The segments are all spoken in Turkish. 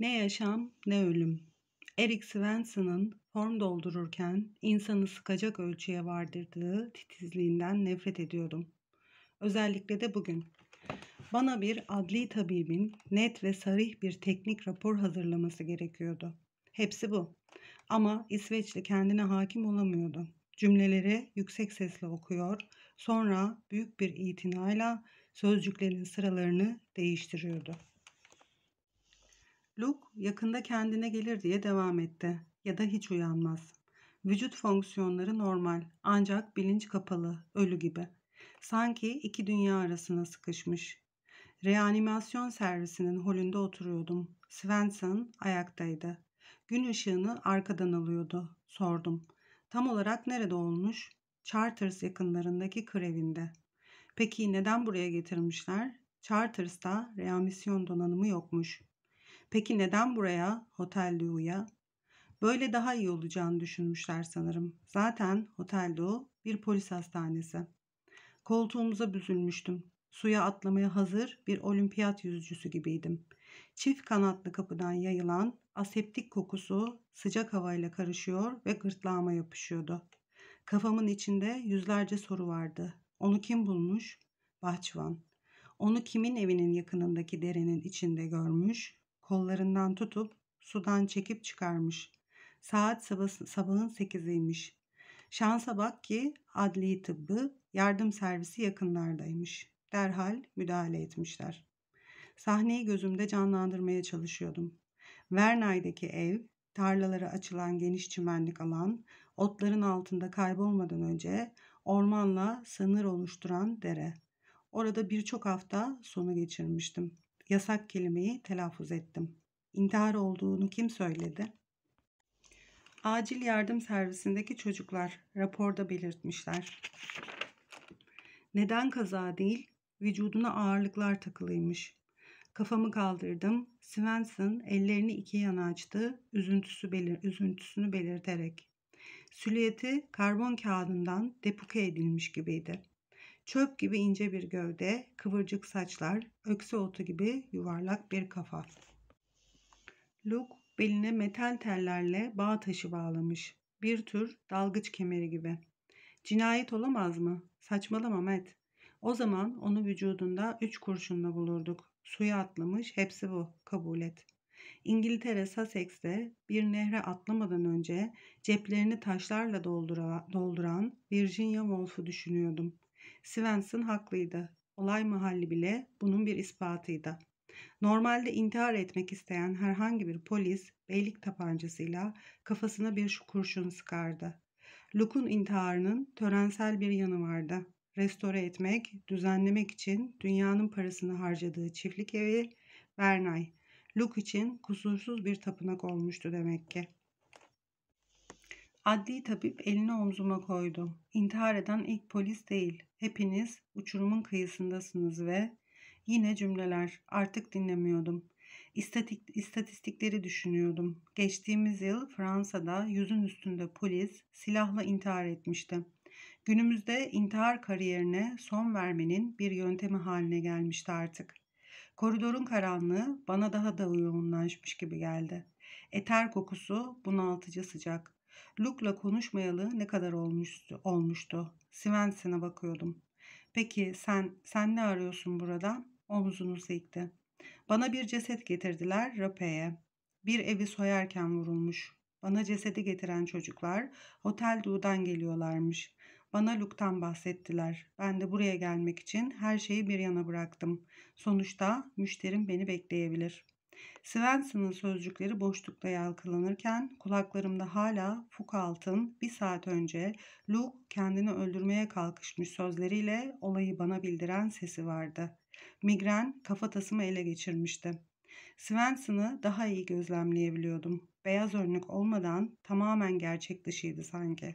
Ne yaşam ne ölüm. Eric Swenson'ın form doldururken insanı sıkacak ölçüye vardırdığı titizliğinden nefret ediyordum. Özellikle de bugün. Bana bir adli tabibin net ve sarih bir teknik rapor hazırlaması gerekiyordu. Hepsi bu. Ama İsveçli kendine hakim olamıyordu. Cümleleri yüksek sesle okuyor, sonra büyük bir itinayla sözcüklerin sıralarını değiştiriyordu. Luke yakında kendine gelir diye devam etti ya da hiç uyanmaz. Vücut fonksiyonları normal ancak bilinç kapalı, ölü gibi. Sanki iki dünya arasına sıkışmış. Reanimasyon servisinin holünde oturuyordum. Svensson ayaktaydı. Gün ışığını arkadan alıyordu. Sordum. Tam olarak nerede olmuş? Charters yakınlarındaki krevinde. Peki neden buraya getirmişler? Charters'ta reanimasyon donanımı yokmuş. Peki neden buraya? Hotel Lu'ya. Böyle daha iyi olacağını düşünmüşler sanırım. Zaten Hotel Lu bir polis hastanesi. Koltuğumuza büzülmüştüm. Suya atlamaya hazır bir olimpiyat yüzücüsü gibiydim. Çift kanatlı kapıdan yayılan aseptik kokusu sıcak havayla karışıyor ve gırtlağıma yapışıyordu. Kafamın içinde yüzlerce soru vardı. Onu kim bulmuş? Bahçıvan. Onu kimin evinin yakınındaki derenin içinde görmüş? kollarından tutup sudan çekip çıkarmış. Saat sabah, sabahın sekiziymiş. Şansa bak ki adli tıbbı yardım servisi yakınlardaymış. Derhal müdahale etmişler. Sahneyi gözümde canlandırmaya çalışıyordum. Vernay'daki ev, tarlalara açılan geniş çimenlik alan, otların altında kaybolmadan önce ormanla sınır oluşturan dere. Orada birçok hafta sonu geçirmiştim yasak kelimeyi telaffuz ettim. İntihar olduğunu kim söyledi? Acil yardım servisindeki çocuklar raporda belirtmişler. Neden kaza değil, vücuduna ağırlıklar takılıymış. Kafamı kaldırdım. Svensson ellerini iki yana açtı, üzüntüsü belir üzüntüsünü belirterek. Süliyeti karbon kağıdından depuke edilmiş gibiydi. Çöp gibi ince bir gövde, kıvırcık saçlar, ökse otu gibi yuvarlak bir kafa. Luke beline metal tellerle bağ taşı bağlamış. Bir tür dalgıç kemeri gibi. Cinayet olamaz mı? Saçmalama Met. O zaman onu vücudunda üç kurşunla bulurduk. Suya atlamış hepsi bu. Kabul et. İngiltere Sussex'te bir nehre atlamadan önce ceplerini taşlarla dolduran Virginia Woolf'u düşünüyordum. Svensson haklıydı. Olay mahalli bile bunun bir ispatıydı. Normalde intihar etmek isteyen herhangi bir polis beylik tabancasıyla kafasına bir şu kurşun sıkardı. Luke'un intiharının törensel bir yanı vardı. Restore etmek, düzenlemek için dünyanın parasını harcadığı çiftlik evi Bernay, Luke için kusursuz bir tapınak olmuştu demek ki. Adli tabip elini omzuma koydu. İntihar eden ilk polis değil. Hepiniz uçurumun kıyısındasınız ve yine cümleler. Artık dinlemiyordum. İstatik, istatistikleri düşünüyordum. Geçtiğimiz yıl Fransa'da yüzün üstünde polis silahla intihar etmişti. Günümüzde intihar kariyerine son vermenin bir yöntemi haline gelmişti artık. Koridorun karanlığı bana daha da yoğunlaşmış gibi geldi. Eter kokusu bunaltıcı sıcak. Luke'la konuşmayalı ne kadar olmuştu? olmuştu. Svensson'a bakıyordum. Peki sen, sen ne arıyorsun burada? Omuzunu silkti. Bana bir ceset getirdiler Rape'ye. Bir evi soyarken vurulmuş. Bana cesedi getiren çocuklar Otel Du'dan geliyorlarmış. Bana Luke'tan bahsettiler. Ben de buraya gelmek için her şeyi bir yana bıraktım. Sonuçta müşterim beni bekleyebilir. Svensson'ın sözcükleri boşlukta yalkılanırken kulaklarımda hala Foucault'ın bir saat önce Luke kendini öldürmeye kalkışmış sözleriyle olayı bana bildiren sesi vardı. Migren kafatasımı ele geçirmişti. Svensson'ı daha iyi gözlemleyebiliyordum. Beyaz önlük olmadan tamamen gerçek dışıydı sanki.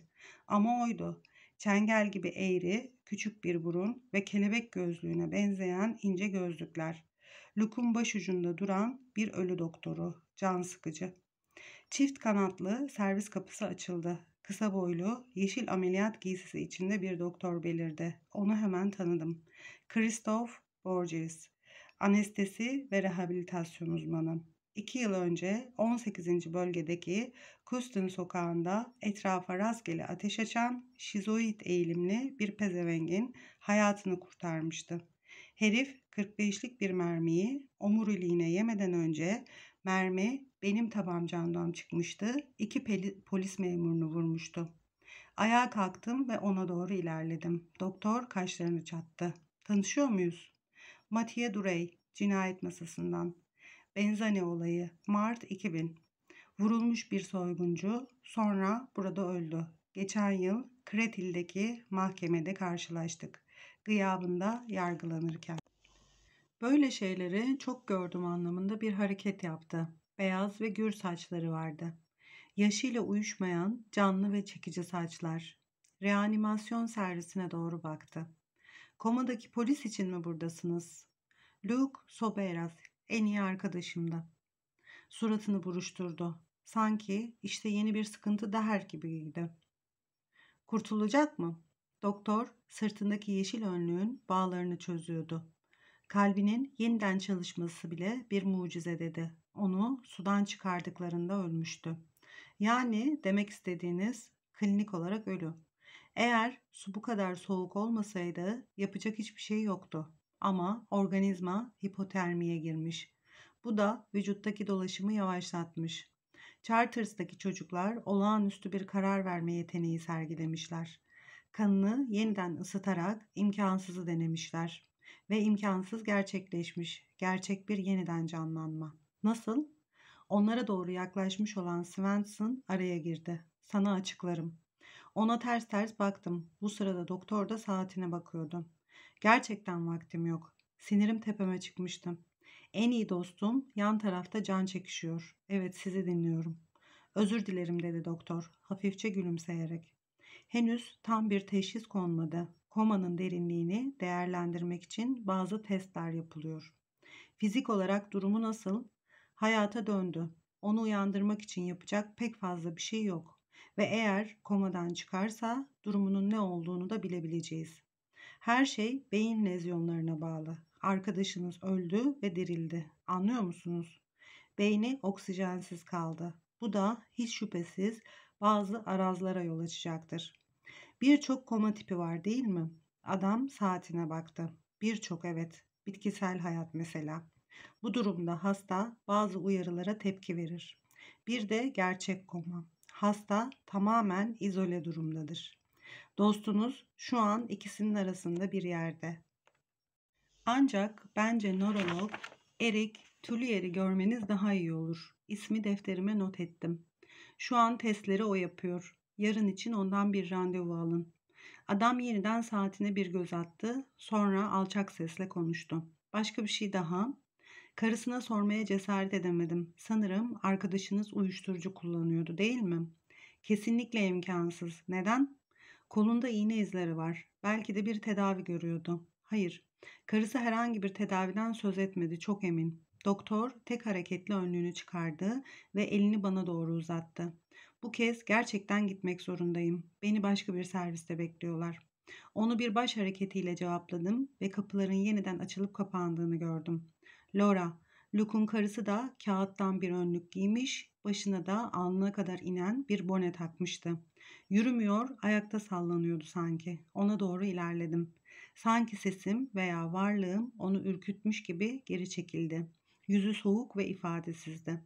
Ama oydu. Çengel gibi eğri, küçük bir burun ve kelebek gözlüğüne benzeyen ince gözlükler lukun başucunda duran bir ölü doktoru. Can sıkıcı. Çift kanatlı servis kapısı açıldı. Kısa boylu, yeşil ameliyat giysisi içinde bir doktor belirdi. Onu hemen tanıdım. Christoph Borges, anestezi ve rehabilitasyon uzmanı. İki yıl önce 18. bölgedeki Kustin sokağında etrafa rastgele ateş açan şizoid eğilimli bir pezevengin hayatını kurtarmıştı. Herif 45'lik bir mermiyi omuriliğine yemeden önce mermi benim tabancamdan çıkmıştı. İki peli, polis memurunu vurmuştu. Ayağa kalktım ve ona doğru ilerledim. Doktor kaşlarını çattı. Tanışıyor muyuz? Mathieu Durey, cinayet masasından. Benzane olayı, Mart 2000. Vurulmuş bir soyguncu, sonra burada öldü. Geçen yıl Kretil'deki mahkemede karşılaştık gıyabında yargılanırken. Böyle şeyleri çok gördüm anlamında bir hareket yaptı. Beyaz ve gür saçları vardı. Yaşıyla uyuşmayan canlı ve çekici saçlar. Reanimasyon servisine doğru baktı. Komadaki polis için mi buradasınız? Luke Soberas en iyi arkadaşımdı. Suratını buruşturdu. Sanki işte yeni bir sıkıntı daher gibiydi. Kurtulacak mı? Doktor sırtındaki yeşil önlüğün bağlarını çözüyordu. Kalbinin yeniden çalışması bile bir mucize dedi. Onu sudan çıkardıklarında ölmüştü. Yani demek istediğiniz klinik olarak ölü. Eğer su bu kadar soğuk olmasaydı yapacak hiçbir şey yoktu. Ama organizma hipotermiye girmiş. Bu da vücuttaki dolaşımı yavaşlatmış. Charters'taki çocuklar olağanüstü bir karar verme yeteneği sergilemişler kanını yeniden ısıtarak imkansızı denemişler ve imkansız gerçekleşmiş gerçek bir yeniden canlanma. Nasıl? Onlara doğru yaklaşmış olan Svensson araya girdi. Sana açıklarım. Ona ters ters baktım. Bu sırada doktor da saatine bakıyordu. Gerçekten vaktim yok. Sinirim tepeme çıkmıştı. En iyi dostum yan tarafta can çekişiyor. Evet sizi dinliyorum. Özür dilerim dedi doktor hafifçe gülümseyerek. Henüz tam bir teşhis konmadı. Komanın derinliğini değerlendirmek için bazı testler yapılıyor. Fizik olarak durumu nasıl? Hayata döndü. Onu uyandırmak için yapacak pek fazla bir şey yok ve eğer komadan çıkarsa durumunun ne olduğunu da bilebileceğiz. Her şey beyin lezyonlarına bağlı. Arkadaşınız öldü ve dirildi. Anlıyor musunuz? Beyni oksijensiz kaldı. Bu da hiç şüphesiz bazı arazlara yol açacaktır. Birçok koma tipi var değil mi? Adam saatine baktı. Birçok evet. Bitkisel hayat mesela. Bu durumda hasta bazı uyarılara tepki verir. Bir de gerçek koma. Hasta tamamen izole durumdadır. Dostunuz şu an ikisinin arasında bir yerde. Ancak bence nörolog Erik Tulier'i görmeniz daha iyi olur. İsmi defterime not ettim. Şu an testleri o yapıyor. Yarın için ondan bir randevu alın. Adam yeniden saatine bir göz attı. Sonra alçak sesle konuştu. Başka bir şey daha. Karısına sormaya cesaret edemedim. Sanırım arkadaşınız uyuşturucu kullanıyordu değil mi? Kesinlikle imkansız. Neden? Kolunda iğne izleri var. Belki de bir tedavi görüyordu. Hayır. Karısı herhangi bir tedaviden söz etmedi çok emin. Doktor tek hareketli önlüğünü çıkardı ve elini bana doğru uzattı. Bu kez gerçekten gitmek zorundayım. Beni başka bir serviste bekliyorlar. Onu bir baş hareketiyle cevapladım ve kapıların yeniden açılıp kapandığını gördüm. Laura, Luke'un karısı da kağıttan bir önlük giymiş, başına da alnına kadar inen bir bone takmıştı. Yürümüyor, ayakta sallanıyordu sanki. Ona doğru ilerledim. Sanki sesim veya varlığım onu ürkütmüş gibi geri çekildi. Yüzü soğuk ve ifadesizdi.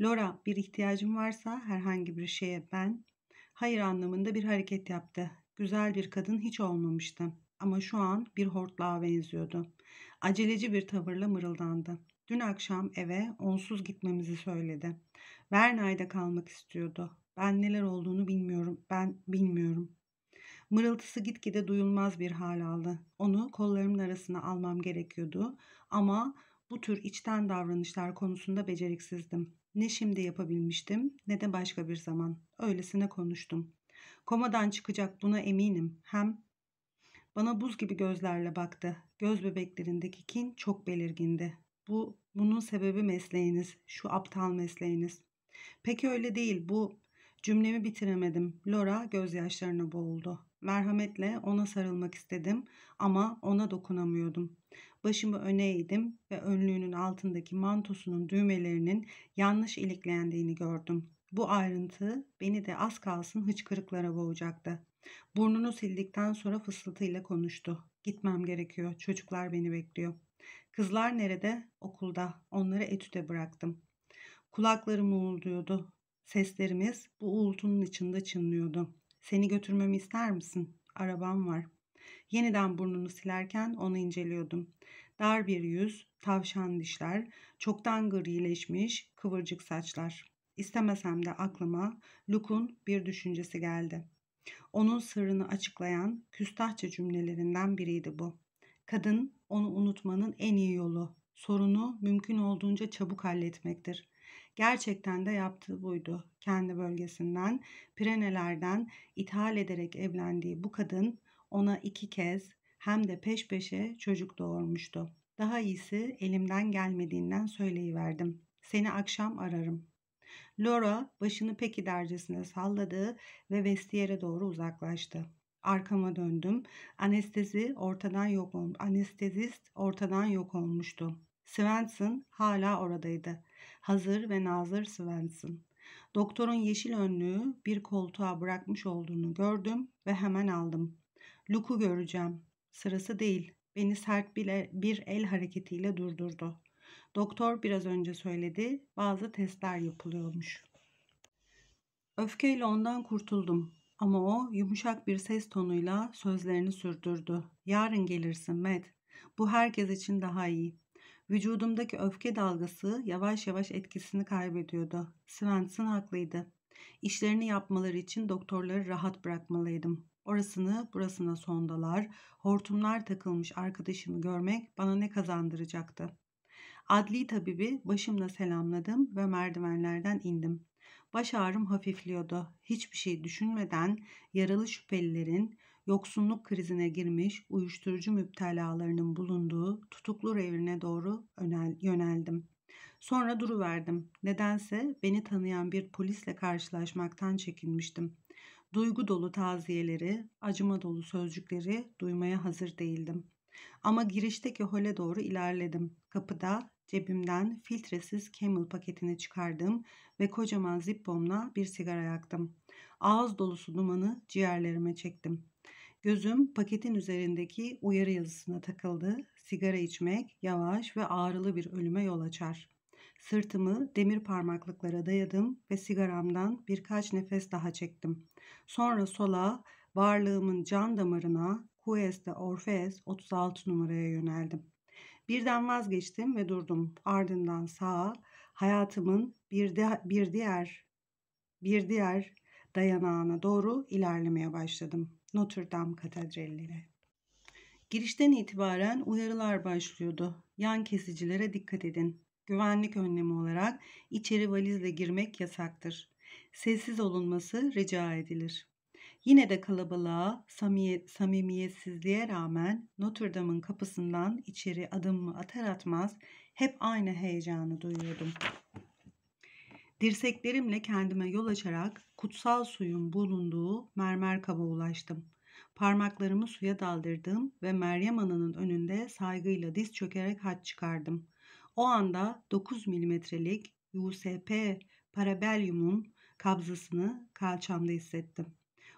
Laura bir ihtiyacım varsa herhangi bir şeye ben hayır anlamında bir hareket yaptı. Güzel bir kadın hiç olmamıştı ama şu an bir hortlağa benziyordu. Aceleci bir tavırla mırıldandı. Dün akşam eve onsuz gitmemizi söyledi. Vernay'da kalmak istiyordu. Ben neler olduğunu bilmiyorum. Ben bilmiyorum. Mırıltısı gitgide duyulmaz bir hal aldı. Onu kollarımın arasına almam gerekiyordu ama bu tür içten davranışlar konusunda beceriksizdim. Ne şimdi yapabilmiştim ne de başka bir zaman. Öylesine konuştum. Komadan çıkacak buna eminim. Hem bana buz gibi gözlerle baktı. Göz bebeklerindeki kin çok belirgindi. Bu bunun sebebi mesleğiniz, şu aptal mesleğiniz. Peki öyle değil. Bu cümlemi bitiremedim. Laura gözyaşlarına boğuldu. Merhametle ona sarılmak istedim ama ona dokunamıyordum. Başımı öne eğdim ve önlüğünün altındaki mantosunun düğmelerinin yanlış iliklendiğini gördüm. Bu ayrıntı beni de az kalsın hıçkırıklara boğacaktı. Burnunu sildikten sonra fısıltıyla konuştu. Gitmem gerekiyor. Çocuklar beni bekliyor. Kızlar nerede? Okulda. Onları etüde bıraktım. Kulaklarım uğulduyordu. Seslerimiz bu uğultunun içinde çınlıyordu. Seni götürmemi ister misin? Arabam var. Yeniden burnunu silerken onu inceliyordum. Dar bir yüz, tavşan dişler, çoktan grileşmiş, kıvırcık saçlar. İstemesem de aklıma Luke'un bir düşüncesi geldi. Onun sırrını açıklayan küstahça cümlelerinden biriydi bu. Kadın onu unutmanın en iyi yolu. Sorunu mümkün olduğunca çabuk halletmektir. Gerçekten de yaptığı buydu. Kendi bölgesinden, Pirenelerden ithal ederek evlendiği bu kadın ona iki kez hem de peş peşe çocuk doğurmuştu. Daha iyisi elimden gelmediğinden söyleyiverdim. Seni akşam ararım. Laura başını peki dercesine salladı ve vestiyere doğru uzaklaştı. Arkama döndüm. Anestezi ortadan yok olmuş. Anestezist ortadan yok olmuştu. Svensson hala oradaydı. Hazır ve nazır Svensson. Doktorun yeşil önlüğü bir koltuğa bırakmış olduğunu gördüm ve hemen aldım. Luke'u göreceğim. Sırası değil. Beni sert bile bir el hareketiyle durdurdu. Doktor biraz önce söyledi. Bazı testler yapılıyormuş. Öfkeyle ondan kurtuldum. Ama o yumuşak bir ses tonuyla sözlerini sürdürdü. Yarın gelirsin Med. Bu herkes için daha iyi. Vücudumdaki öfke dalgası yavaş yavaş etkisini kaybediyordu. Svensson haklıydı. İşlerini yapmaları için doktorları rahat bırakmalıydım. Orasını burasına sondalar, hortumlar takılmış arkadaşımı görmek bana ne kazandıracaktı? Adli tabibi başımla selamladım ve merdivenlerden indim. Baş ağrım hafifliyordu. Hiçbir şey düşünmeden yaralı şüphelilerin yoksunluk krizine girmiş uyuşturucu müptelalarının bulunduğu tutuklu revirine doğru yöneldim. Sonra duruverdim. Nedense beni tanıyan bir polisle karşılaşmaktan çekinmiştim. Duygu dolu taziyeleri, acıma dolu sözcükleri duymaya hazır değildim. Ama girişteki hole doğru ilerledim. Kapıda cebimden filtresiz Camel paketini çıkardım ve kocaman zippomla bir sigara yaktım. Ağız dolusu dumanı ciğerlerime çektim. Gözüm paketin üzerindeki uyarı yazısına takıldı. Sigara içmek yavaş ve ağrılı bir ölüme yol açar. Sırtımı demir parmaklıklara dayadım ve sigaramdan birkaç nefes daha çektim. Sonra sola varlığımın can damarına Hues'te Orfees 36 numaraya yöneldim. Birden vazgeçtim ve durdum. Ardından sağa hayatımın bir, de, bir diğer bir diğer dayanağına doğru ilerlemeye başladım. Notre Dame Katedrali'ne. Girişten itibaren uyarılar başlıyordu. Yan kesicilere dikkat edin. Güvenlik önlemi olarak içeri valizle girmek yasaktır. Sessiz olunması rica edilir. Yine de kalabalığa, samimiyetsizliğe rağmen Notre Dame'ın kapısından içeri adımımı atar atmaz hep aynı heyecanı duyuyordum. Dirseklerimle kendime yol açarak kutsal suyun bulunduğu mermer kaba ulaştım. Parmaklarımı suya daldırdım ve Meryem Ana'nın önünde saygıyla diz çökerek haç çıkardım. O anda 9 milimetrelik USP parabelyumun kabzasını kalçamda hissettim.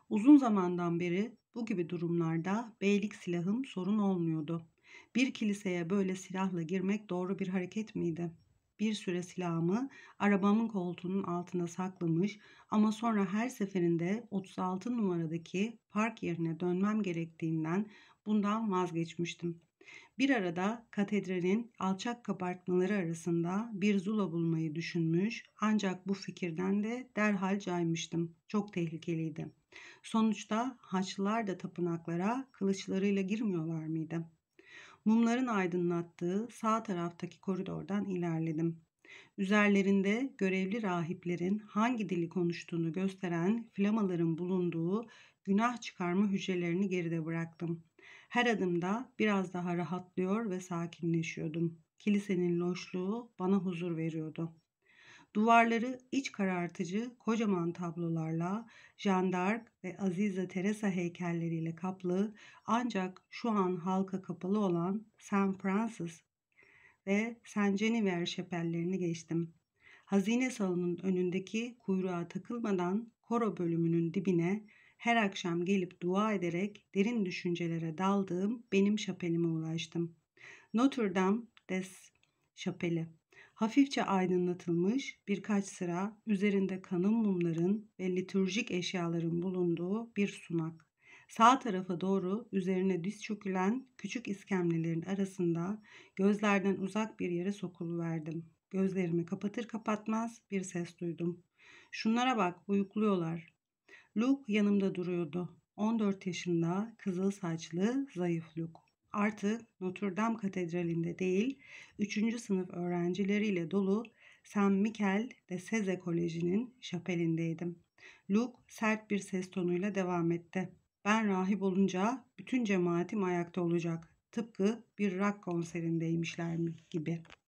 Uzun zamandan beri bu gibi durumlarda beylik silahım sorun olmuyordu. Bir kiliseye böyle silahla girmek doğru bir hareket miydi? Bir süre silahımı arabamın koltuğunun altına saklamış ama sonra her seferinde 36 numaradaki park yerine dönmem gerektiğinden bundan vazgeçmiştim. Bir arada katedralin alçak kabartmaları arasında bir zula bulmayı düşünmüş ancak bu fikirden de derhal caymıştım. Çok tehlikeliydi. Sonuçta Haçlılar da tapınaklara kılıçlarıyla girmiyorlar mıydı? Mumların aydınlattığı sağ taraftaki koridordan ilerledim. Üzerlerinde görevli rahiplerin hangi dili konuştuğunu gösteren flamaların bulunduğu günah çıkarma hücrelerini geride bıraktım. Her adımda biraz daha rahatlıyor ve sakinleşiyordum. Kilisenin loşluğu bana huzur veriyordu. Duvarları iç karartıcı kocaman tablolarla, Jandark ve Aziza Teresa heykelleriyle kaplı ancak şu an halka kapalı olan San Francis ve San Jennifer şepellerini geçtim. Hazine salonunun önündeki kuyruğa takılmadan koro bölümünün dibine her akşam gelip dua ederek derin düşüncelere daldığım benim şapelime ulaştım. Notre Dame des Şapeli. Hafifçe aydınlatılmış birkaç sıra üzerinde kanın mumların ve litürjik eşyaların bulunduğu bir sunak. Sağ tarafa doğru üzerine diz çökülen küçük iskemlelerin arasında gözlerden uzak bir yere sokuluverdim. Gözlerimi kapatır kapatmaz bir ses duydum. Şunlara bak uyukluyorlar. Luke yanımda duruyordu. 14 yaşında, kızıl saçlı, zayıf Luke. Artık Notre Dame Katedrali'nde değil, 3. sınıf öğrencileriyle dolu Saint Mikel de Seze Koleji'nin şapelindeydim. Luke sert bir ses tonuyla devam etti. Ben rahip olunca bütün cemaatim ayakta olacak. Tıpkı bir rock konserindeymişler gibi.''